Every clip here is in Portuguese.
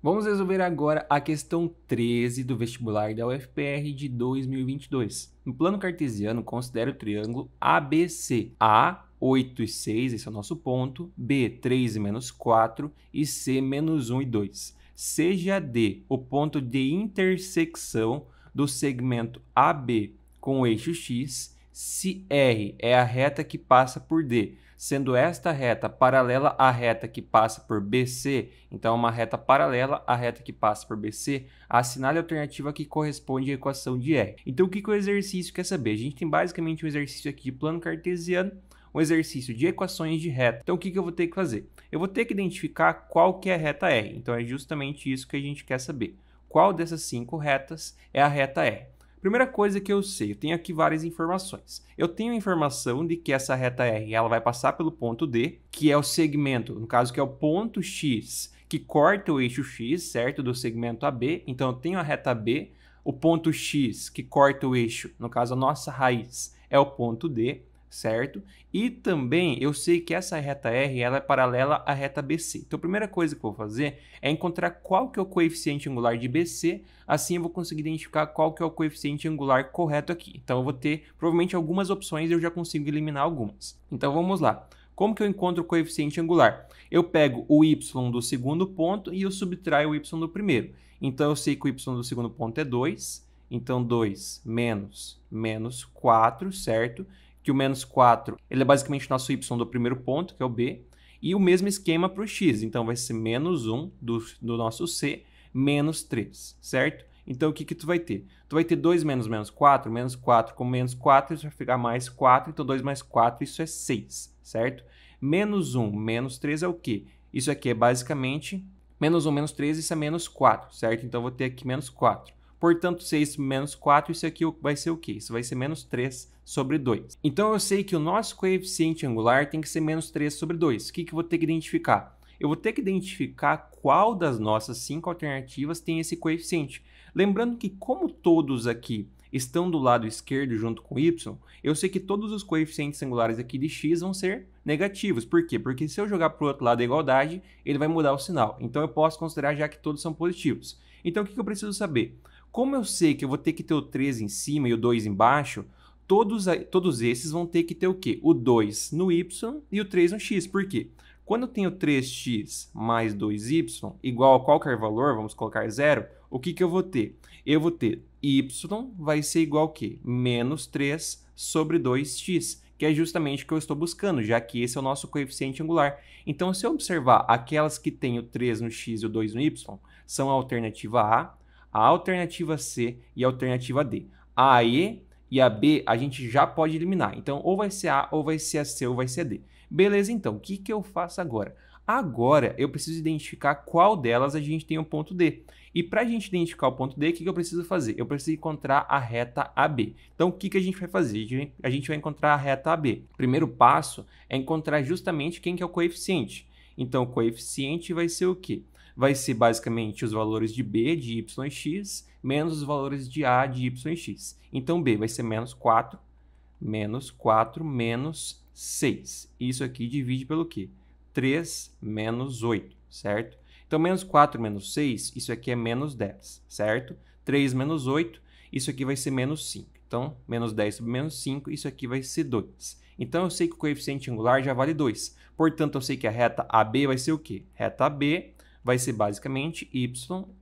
Vamos resolver agora a questão 13 do vestibular da UFPR de 2022. No plano cartesiano, considere o triângulo ABC. A, 8 e 6, esse é o nosso ponto, B, 3 e menos 4 e C, menos 1 e 2. Seja D o ponto de intersecção do segmento AB com o eixo X se R é a reta que passa por D, sendo esta reta paralela à reta que passa por BC, então é uma reta paralela à reta que passa por BC, assinale a alternativa que corresponde à equação de R. Então o que, que o exercício quer saber? A gente tem basicamente um exercício aqui de plano cartesiano, um exercício de equações de reta. Então o que, que eu vou ter que fazer? Eu vou ter que identificar qual que é a reta R, então é justamente isso que a gente quer saber. Qual dessas cinco retas é a reta R? Primeira coisa que eu sei, eu tenho aqui várias informações. Eu tenho a informação de que essa reta R ela vai passar pelo ponto D, que é o segmento, no caso que é o ponto X, que corta o eixo X, certo, do segmento AB. Então eu tenho a reta B, o ponto X que corta o eixo, no caso a nossa raiz, é o ponto D certo? E também eu sei que essa reta R ela é paralela à reta BC. Então a primeira coisa que eu vou fazer é encontrar qual que é o coeficiente angular de BC, assim eu vou conseguir identificar qual que é o coeficiente angular correto aqui. Então eu vou ter provavelmente algumas opções e eu já consigo eliminar algumas. Então vamos lá. Como que eu encontro o coeficiente angular? Eu pego o y do segundo ponto e eu subtraio o y do primeiro. Então eu sei que o y do segundo ponto é 2, então 2 menos menos 4, certo? que o menos 4 ele é basicamente nosso y do primeiro ponto, que é o b, e o mesmo esquema para o x, então vai ser menos 1 do, do nosso c, menos 3, certo? Então, o que, que tu vai ter? Tu vai ter 2 menos menos 4, menos 4 com menos 4, isso vai ficar mais 4, então 2 mais 4, isso é 6, certo? Menos 1, menos 3 é o quê? Isso aqui é basicamente menos 1, menos 3, isso é menos 4, certo? Então, eu vou ter aqui menos 4. Portanto, 6 é menos 4, isso aqui vai ser o quê? Isso vai ser menos 3 sobre 2. Então, eu sei que o nosso coeficiente angular tem que ser menos 3 sobre 2. O que, que eu vou ter que identificar? Eu vou ter que identificar qual das nossas cinco alternativas tem esse coeficiente. Lembrando que, como todos aqui estão do lado esquerdo junto com y, eu sei que todos os coeficientes angulares aqui de x vão ser negativos. Por quê? Porque se eu jogar para o outro lado a igualdade, ele vai mudar o sinal. Então, eu posso considerar já que todos são positivos. Então, o que eu preciso saber? Como eu sei que eu vou ter que ter o 3 em cima e o 2 embaixo, todos, todos esses vão ter que ter o quê? O 2 no y e o 3 no x. Por quê? Quando eu tenho 3x mais 2y igual a qualquer valor, vamos colocar zero, o que, que eu vou ter? Eu vou ter y vai ser igual a quê? Menos 3 sobre 2x, que é justamente o que eu estou buscando, já que esse é o nosso coeficiente angular. Então, se eu observar aquelas que têm o 3 no x e o 2 no y, são a alternativa A, a alternativa C e a alternativa D. A E e a B a gente já pode eliminar. Então, ou vai ser A, ou vai ser a C, ou vai ser a D. Beleza, então, o que, que eu faço agora? Agora, eu preciso identificar qual delas a gente tem o um ponto D. E para a gente identificar o ponto D, o que, que eu preciso fazer? Eu preciso encontrar a reta AB. Então, o que, que a gente vai fazer? A gente vai encontrar a reta AB. O primeiro passo é encontrar justamente quem que é o coeficiente. Então, o coeficiente vai ser o quê? vai ser basicamente os valores de B de y e x menos os valores de A de y e x. Então, B vai ser menos 4, menos 4, menos 6. Isso aqui divide pelo quê? 3 menos 8, certo? Então, menos 4 menos 6, isso aqui é menos 10, certo? 3 menos 8, isso aqui vai ser menos 5. Então, menos 10 sobre menos 5, isso aqui vai ser 2. Então, eu sei que o coeficiente angular já vale 2. Portanto, eu sei que a reta AB vai ser o quê? Reta AB vai ser basicamente y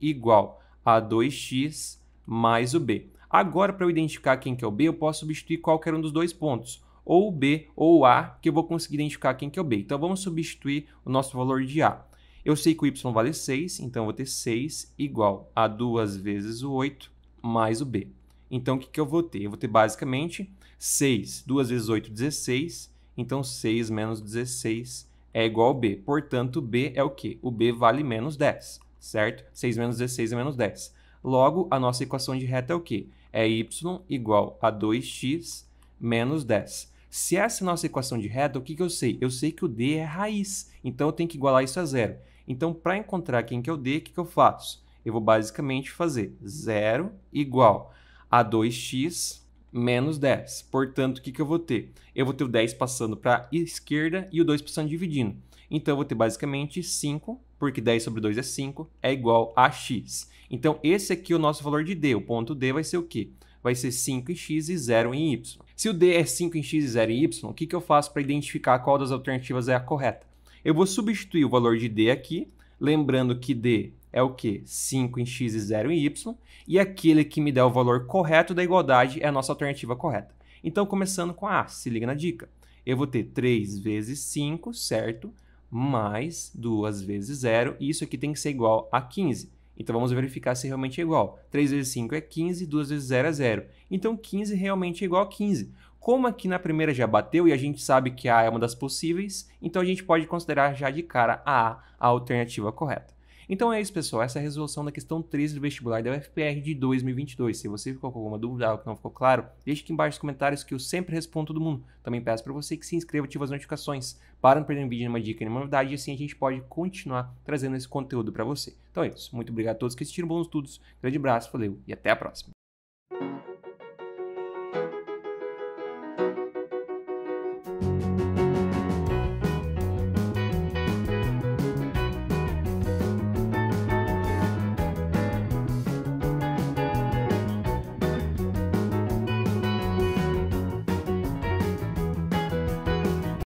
igual a 2x mais o b. Agora, para eu identificar quem que é o b, eu posso substituir qualquer um dos dois pontos, ou o b ou o a, que eu vou conseguir identificar quem que é o b. Então, vamos substituir o nosso valor de a. Eu sei que o y vale 6, então eu vou ter 6 igual a 2 vezes o 8 mais o b. Então, o que, que eu vou ter? Eu vou ter basicamente 6, 2 vezes 8, 16. Então, 6 menos 16 é igual a B. Portanto, B é o quê? O B vale menos 10, certo? 6 menos 16 é menos 10. Logo, a nossa equação de reta é o quê? É y igual a 2x menos 10. Se essa é a nossa equação de reta, o que, que eu sei? Eu sei que o D é raiz, então eu tenho que igualar isso a zero. Então, para encontrar quem que é o D, o que, que eu faço? Eu vou basicamente fazer zero igual a 2x menos 10. Portanto, o que, que eu vou ter? Eu vou ter o 10 passando para a esquerda e o 2 passando dividindo. Então, eu vou ter basicamente 5, porque 10 sobre 2 é 5, é igual a x. Então, esse aqui é o nosso valor de d. O ponto d vai ser o quê? Vai ser 5 em x e 0 em y. Se o d é 5 em x e 0 em y, o que, que eu faço para identificar qual das alternativas é a correta? Eu vou substituir o valor de d aqui, lembrando que d é o que? 5 em x e 0 em y, e aquele que me der o valor correto da igualdade é a nossa alternativa correta. Então, começando com a A, se liga na dica. Eu vou ter 3 vezes 5, certo? Mais 2 vezes 0, e isso aqui tem que ser igual a 15. Então, vamos verificar se realmente é igual. 3 vezes 5 é 15, 2 vezes 0 é 0. Então, 15 realmente é igual a 15. Como aqui na primeira já bateu e a gente sabe que A é uma das possíveis, então a gente pode considerar já de cara a A a alternativa correta. Então é isso, pessoal. Essa é a resolução da questão 13 do vestibular da UFPR de 2022. Se você ficou com alguma dúvida, ou que não ficou claro, deixe aqui embaixo nos comentários que eu sempre respondo todo mundo. Também peço para você que se inscreva e ative as notificações para não perder um vídeo, nenhuma dica, nenhuma novidade, e assim a gente pode continuar trazendo esse conteúdo para você. Então é isso. Muito obrigado a todos que assistiram, bons estudos, grande abraço, valeu e até a próxima.